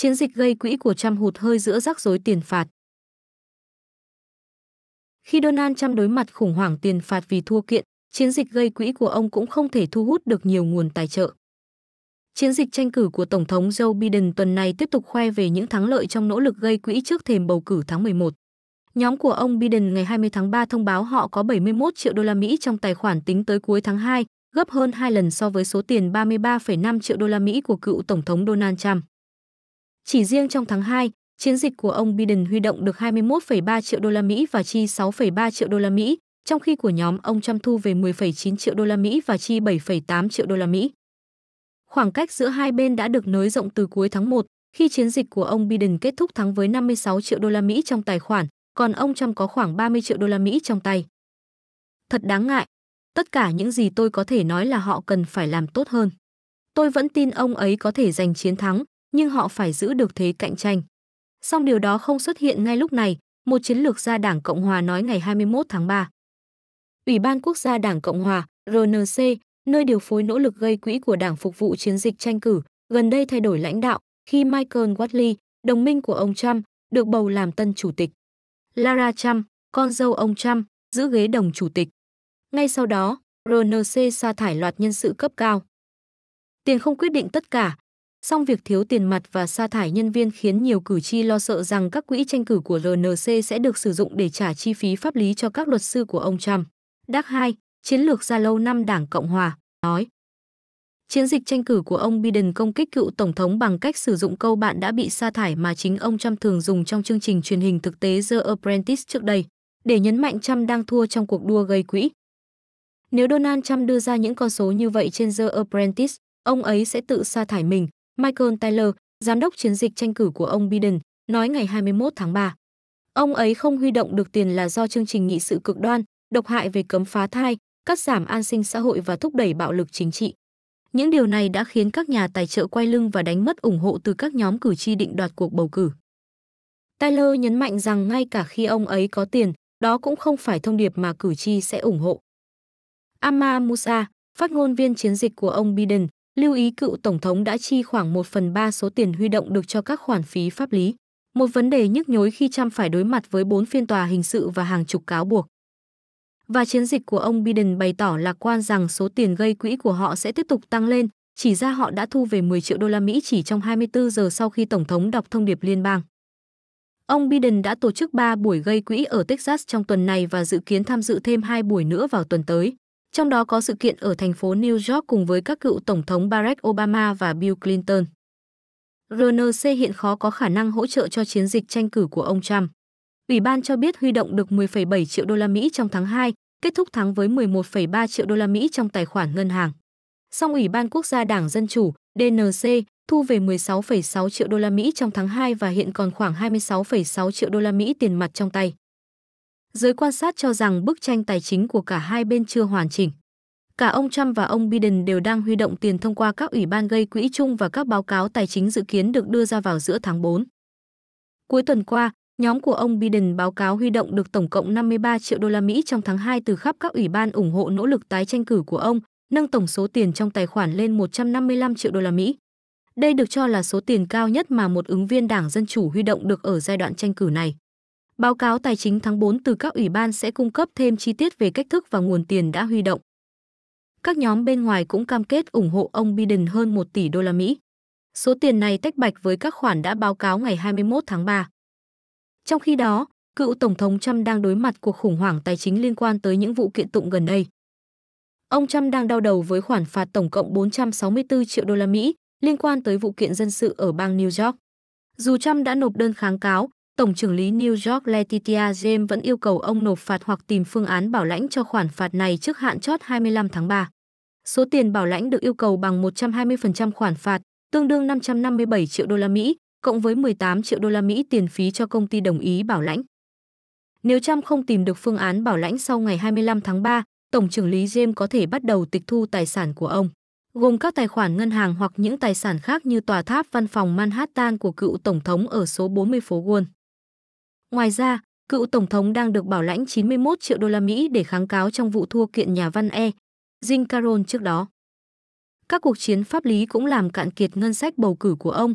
Chiến dịch gây quỹ của Trump hụt hơi giữa rắc rối tiền phạt. Khi Donald Trump đối mặt khủng hoảng tiền phạt vì thua kiện, chiến dịch gây quỹ của ông cũng không thể thu hút được nhiều nguồn tài trợ. Chiến dịch tranh cử của Tổng thống Joe Biden tuần này tiếp tục khoe về những thắng lợi trong nỗ lực gây quỹ trước thềm bầu cử tháng 11. Nhóm của ông Biden ngày 20 tháng 3 thông báo họ có 71 triệu đô la Mỹ trong tài khoản tính tới cuối tháng 2, gấp hơn 2 lần so với số tiền 33,5 triệu đô la Mỹ của cựu Tổng thống Donald Trump. Chỉ riêng trong tháng 2, chiến dịch của ông Biden huy động được 21,3 triệu đô la Mỹ và chi 6,3 triệu đô la Mỹ, trong khi của nhóm ông Trump thu về 10,9 triệu đô la Mỹ và chi 7,8 triệu đô la Mỹ. Khoảng cách giữa hai bên đã được nới rộng từ cuối tháng 1, khi chiến dịch của ông Biden kết thúc thắng với 56 triệu đô la Mỹ trong tài khoản, còn ông Trump có khoảng 30 triệu đô la Mỹ trong tay. Thật đáng ngại, tất cả những gì tôi có thể nói là họ cần phải làm tốt hơn. Tôi vẫn tin ông ấy có thể giành chiến thắng, nhưng họ phải giữ được thế cạnh tranh. Song điều đó không xuất hiện ngay lúc này, một chiến lược gia Đảng Cộng hòa nói ngày 21 tháng 3. Ủy ban Quốc gia Đảng Cộng hòa, RNC, nơi điều phối nỗ lực gây quỹ của Đảng phục vụ chiến dịch tranh cử, gần đây thay đổi lãnh đạo khi Michael Watley, đồng minh của ông Trump, được bầu làm tân chủ tịch. Lara Trump, con dâu ông Trump, giữ ghế đồng chủ tịch. Ngay sau đó, RNC sa thải loạt nhân sự cấp cao. Tiền không quyết định tất cả, Song việc thiếu tiền mặt và sa thải nhân viên khiến nhiều cử tri lo sợ rằng các quỹ tranh cử của RNC sẽ được sử dụng để trả chi phí pháp lý cho các luật sư của ông Trump. Đắc 2, chiến lược gia lâu năm Đảng Cộng Hòa, nói. Chiến dịch tranh cử của ông Biden công kích cựu tổng thống bằng cách sử dụng câu bạn đã bị sa thải mà chính ông Trump thường dùng trong chương trình truyền hình thực tế The Apprentice trước đây, để nhấn mạnh Trump đang thua trong cuộc đua gây quỹ. Nếu Donald Trump đưa ra những con số như vậy trên The Apprentice, ông ấy sẽ tự sa thải mình, Michael Taylor, giám đốc chiến dịch tranh cử của ông Biden, nói ngày 21 tháng 3. Ông ấy không huy động được tiền là do chương trình nghị sự cực đoan, độc hại về cấm phá thai, cắt giảm an sinh xã hội và thúc đẩy bạo lực chính trị. Những điều này đã khiến các nhà tài trợ quay lưng và đánh mất ủng hộ từ các nhóm cử tri định đoạt cuộc bầu cử. Taylor nhấn mạnh rằng ngay cả khi ông ấy có tiền, đó cũng không phải thông điệp mà cử tri sẽ ủng hộ. Amma Musa, phát ngôn viên chiến dịch của ông Biden, lưu ý cựu Tổng thống đã chi khoảng 1 phần 3 số tiền huy động được cho các khoản phí pháp lý, một vấn đề nhức nhối khi Trump phải đối mặt với 4 phiên tòa hình sự và hàng chục cáo buộc. Và chiến dịch của ông Biden bày tỏ lạc quan rằng số tiền gây quỹ của họ sẽ tiếp tục tăng lên, chỉ ra họ đã thu về 10 triệu đô la Mỹ chỉ trong 24 giờ sau khi Tổng thống đọc thông điệp liên bang. Ông Biden đã tổ chức 3 buổi gây quỹ ở Texas trong tuần này và dự kiến tham dự thêm 2 buổi nữa vào tuần tới trong đó có sự kiện ở thành phố New York cùng với các cựu Tổng thống Barack Obama và Bill Clinton. RNC hiện khó có khả năng hỗ trợ cho chiến dịch tranh cử của ông Trump. Ủy ban cho biết huy động được 10,7 triệu đô la Mỹ trong tháng 2, kết thúc tháng với 11,3 triệu đô la Mỹ trong tài khoản ngân hàng. Song Ủy ban Quốc gia Đảng Dân chủ DNC thu về 16,6 triệu đô la Mỹ trong tháng 2 và hiện còn khoảng 26,6 triệu đô la Mỹ tiền mặt trong tay. Giới quan sát cho rằng bức tranh tài chính của cả hai bên chưa hoàn chỉnh. Cả ông Trump và ông Biden đều đang huy động tiền thông qua các ủy ban gây quỹ chung và các báo cáo tài chính dự kiến được đưa ra vào giữa tháng 4. Cuối tuần qua, nhóm của ông Biden báo cáo huy động được tổng cộng 53 triệu đô la Mỹ trong tháng 2 từ khắp các ủy ban ủng hộ nỗ lực tái tranh cử của ông, nâng tổng số tiền trong tài khoản lên 155 triệu đô la Mỹ. Đây được cho là số tiền cao nhất mà một ứng viên Đảng Dân chủ huy động được ở giai đoạn tranh cử này. Báo cáo tài chính tháng 4 từ các ủy ban sẽ cung cấp thêm chi tiết về cách thức và nguồn tiền đã huy động. Các nhóm bên ngoài cũng cam kết ủng hộ ông Biden hơn 1 tỷ đô la Mỹ. Số tiền này tách bạch với các khoản đã báo cáo ngày 21 tháng 3. Trong khi đó, cựu Tổng thống Trump đang đối mặt cuộc khủng hoảng tài chính liên quan tới những vụ kiện tụng gần đây. Ông Trump đang đau đầu với khoản phạt tổng cộng 464 triệu đô la Mỹ liên quan tới vụ kiện dân sự ở bang New York. Dù Trump đã nộp đơn kháng cáo, Tổng trưởng lý New York Letitia James vẫn yêu cầu ông nộp phạt hoặc tìm phương án bảo lãnh cho khoản phạt này trước hạn chót 25 tháng 3. Số tiền bảo lãnh được yêu cầu bằng 120% khoản phạt, tương đương 557 triệu đô la Mỹ, cộng với 18 triệu đô la Mỹ tiền phí cho công ty đồng ý bảo lãnh. Nếu Trump không tìm được phương án bảo lãnh sau ngày 25 tháng 3, Tổng trưởng lý James có thể bắt đầu tịch thu tài sản của ông, gồm các tài khoản ngân hàng hoặc những tài sản khác như tòa tháp văn phòng Manhattan của cựu Tổng thống ở số 40 phố Wall. Ngoài ra, cựu tổng thống đang được bảo lãnh 91 triệu đô la Mỹ để kháng cáo trong vụ thua kiện nhà văn E. Jim caron trước đó. Các cuộc chiến pháp lý cũng làm cạn kiệt ngân sách bầu cử của ông.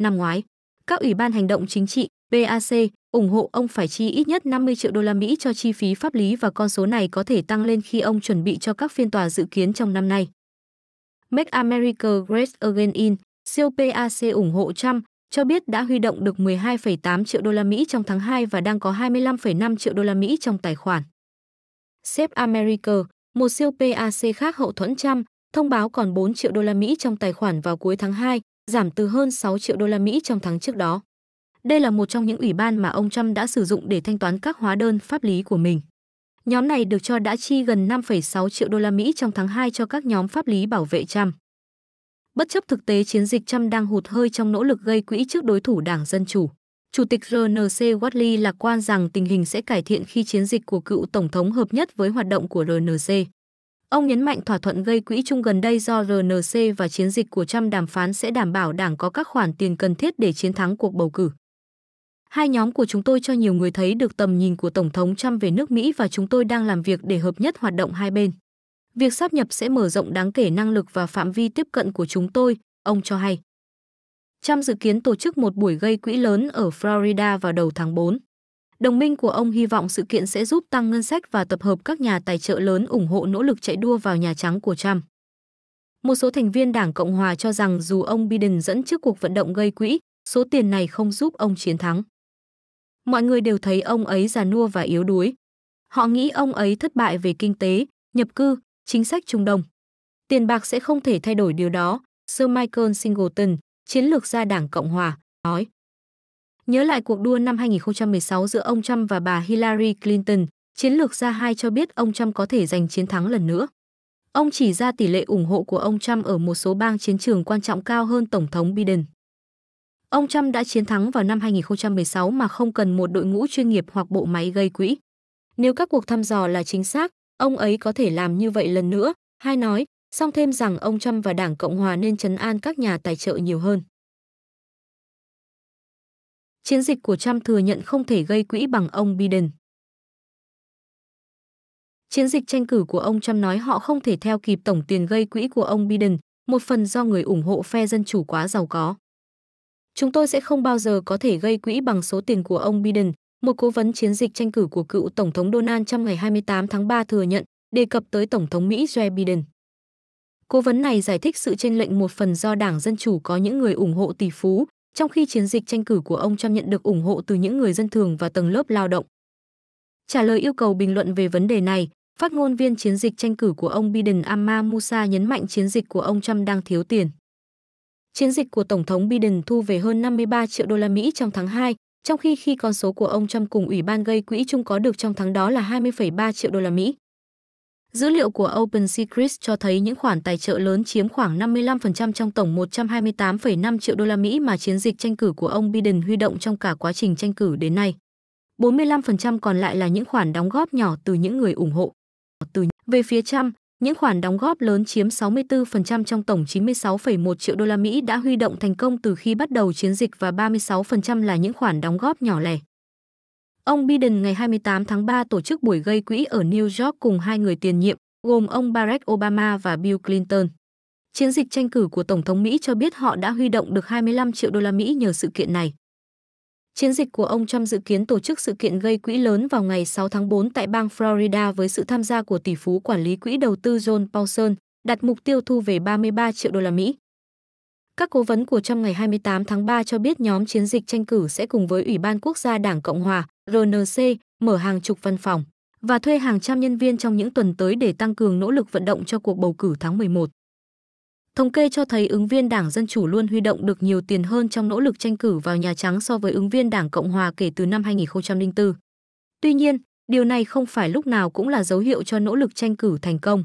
Năm ngoái, các ủy ban hành động chính trị PAC ủng hộ ông phải chi ít nhất 50 triệu đô la Mỹ cho chi phí pháp lý và con số này có thể tăng lên khi ông chuẩn bị cho các phiên tòa dự kiến trong năm nay. Make America Great Again In, siêu PAC ủng hộ Trump cho biết đã huy động được 12,8 triệu đô la Mỹ trong tháng 2 và đang có 25,5 triệu đô la Mỹ trong tài khoản. Sếp America, một siêu PAC khác hậu thuẫn Trump, thông báo còn 4 triệu đô la Mỹ trong tài khoản vào cuối tháng 2, giảm từ hơn 6 triệu đô la Mỹ trong tháng trước đó. Đây là một trong những ủy ban mà ông Trump đã sử dụng để thanh toán các hóa đơn pháp lý của mình. Nhóm này được cho đã chi gần 5,6 triệu đô la Mỹ trong tháng 2 cho các nhóm pháp lý bảo vệ Trump. Bất chấp thực tế chiến dịch Trump đang hụt hơi trong nỗ lực gây quỹ trước đối thủ Đảng Dân Chủ, Chủ tịch RNC Watley lạc quan rằng tình hình sẽ cải thiện khi chiến dịch của cựu Tổng thống hợp nhất với hoạt động của RNC. Ông nhấn mạnh thỏa thuận gây quỹ chung gần đây do RNC và chiến dịch của Trump đàm phán sẽ đảm bảo đảng có các khoản tiền cần thiết để chiến thắng cuộc bầu cử. Hai nhóm của chúng tôi cho nhiều người thấy được tầm nhìn của Tổng thống Trump về nước Mỹ và chúng tôi đang làm việc để hợp nhất hoạt động hai bên. Việc sáp nhập sẽ mở rộng đáng kể năng lực và phạm vi tiếp cận của chúng tôi, ông cho hay. Trump dự kiến tổ chức một buổi gây quỹ lớn ở Florida vào đầu tháng 4. Đồng minh của ông hy vọng sự kiện sẽ giúp tăng ngân sách và tập hợp các nhà tài trợ lớn ủng hộ nỗ lực chạy đua vào Nhà Trắng của Trump. Một số thành viên Đảng Cộng Hòa cho rằng dù ông Biden dẫn trước cuộc vận động gây quỹ, số tiền này không giúp ông chiến thắng. Mọi người đều thấy ông ấy già nua và yếu đuối. Họ nghĩ ông ấy thất bại về kinh tế, nhập cư chính sách Trung Đông. Tiền bạc sẽ không thể thay đổi điều đó, Sir Michael Singleton, chiến lược gia Đảng Cộng Hòa, nói. Nhớ lại cuộc đua năm 2016 giữa ông Trump và bà Hillary Clinton, chiến lược gia hai cho biết ông Trump có thể giành chiến thắng lần nữa. Ông chỉ ra tỷ lệ ủng hộ của ông Trump ở một số bang chiến trường quan trọng cao hơn Tổng thống Biden. Ông Trump đã chiến thắng vào năm 2016 mà không cần một đội ngũ chuyên nghiệp hoặc bộ máy gây quỹ. Nếu các cuộc thăm dò là chính xác, ông ấy có thể làm như vậy lần nữa, Hay nói, song thêm rằng ông Trump và Đảng Cộng hòa nên chấn an các nhà tài trợ nhiều hơn. Chiến dịch của Trump thừa nhận không thể gây quỹ bằng ông Biden. Chiến dịch tranh cử của ông Trump nói họ không thể theo kịp tổng tiền gây quỹ của ông Biden, một phần do người ủng hộ phe dân chủ quá giàu có. Chúng tôi sẽ không bao giờ có thể gây quỹ bằng số tiền của ông Biden, một cố vấn chiến dịch tranh cử của cựu Tổng thống Donald Trump ngày 28 tháng 3 thừa nhận, đề cập tới Tổng thống Mỹ Joe Biden. Cố vấn này giải thích sự chênh lệnh một phần do Đảng Dân Chủ có những người ủng hộ tỷ phú, trong khi chiến dịch tranh cử của ông Trump nhận được ủng hộ từ những người dân thường và tầng lớp lao động. Trả lời yêu cầu bình luận về vấn đề này, phát ngôn viên chiến dịch tranh cử của ông Biden Amma Musa nhấn mạnh chiến dịch của ông Trump đang thiếu tiền. Chiến dịch của Tổng thống Biden thu về hơn 53 triệu đô la Mỹ trong tháng 2, trong khi khi con số của ông Trump cùng Ủy ban gây quỹ chung có được trong tháng đó là 20,3 triệu đô la Mỹ. Dữ liệu của Open Secrets cho thấy những khoản tài trợ lớn chiếm khoảng 55% trong tổng 128,5 triệu đô la Mỹ mà chiến dịch tranh cử của ông Biden huy động trong cả quá trình tranh cử đến nay. 45% còn lại là những khoản đóng góp nhỏ từ những người ủng hộ. Từ về phía Trump, những khoản đóng góp lớn chiếm 64% trong tổng 96,1 triệu đô la Mỹ đã huy động thành công từ khi bắt đầu chiến dịch và 36% là những khoản đóng góp nhỏ lẻ. Ông Biden ngày 28 tháng 3 tổ chức buổi gây quỹ ở New York cùng hai người tiền nhiệm, gồm ông Barack Obama và Bill Clinton. Chiến dịch tranh cử của Tổng thống Mỹ cho biết họ đã huy động được 25 triệu đô la Mỹ nhờ sự kiện này. Chiến dịch của ông Trump dự kiến tổ chức sự kiện gây quỹ lớn vào ngày 6 tháng 4 tại bang Florida với sự tham gia của tỷ phú quản lý quỹ đầu tư John Paulson, đặt mục tiêu thu về 33 triệu đô la Mỹ. Các cố vấn của Trump ngày 28 tháng 3 cho biết nhóm chiến dịch tranh cử sẽ cùng với Ủy ban Quốc gia Đảng Cộng hòa RNC mở hàng chục văn phòng và thuê hàng trăm nhân viên trong những tuần tới để tăng cường nỗ lực vận động cho cuộc bầu cử tháng 11. Thống kê cho thấy ứng viên Đảng Dân Chủ luôn huy động được nhiều tiền hơn trong nỗ lực tranh cử vào Nhà Trắng so với ứng viên Đảng Cộng Hòa kể từ năm 2004. Tuy nhiên, điều này không phải lúc nào cũng là dấu hiệu cho nỗ lực tranh cử thành công.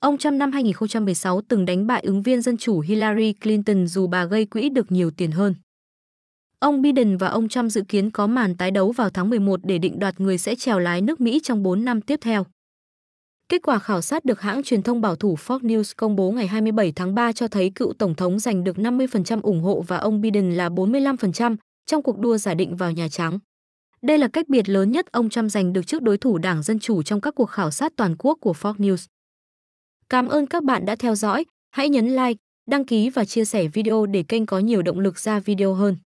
Ông Trump năm 2016 từng đánh bại ứng viên Dân Chủ Hillary Clinton dù bà gây quỹ được nhiều tiền hơn. Ông Biden và ông Trump dự kiến có màn tái đấu vào tháng 11 để định đoạt người sẽ trèo lái nước Mỹ trong 4 năm tiếp theo. Kết quả khảo sát được hãng truyền thông bảo thủ Fox News công bố ngày 27 tháng 3 cho thấy cựu tổng thống giành được 50% ủng hộ và ông Biden là 45% trong cuộc đua giả định vào Nhà Trắng. Đây là cách biệt lớn nhất ông Trump giành được trước đối thủ Đảng Dân Chủ trong các cuộc khảo sát toàn quốc của Fox News. Cảm ơn các bạn đã theo dõi, hãy nhấn like, đăng ký và chia sẻ video để kênh có nhiều động lực ra video hơn.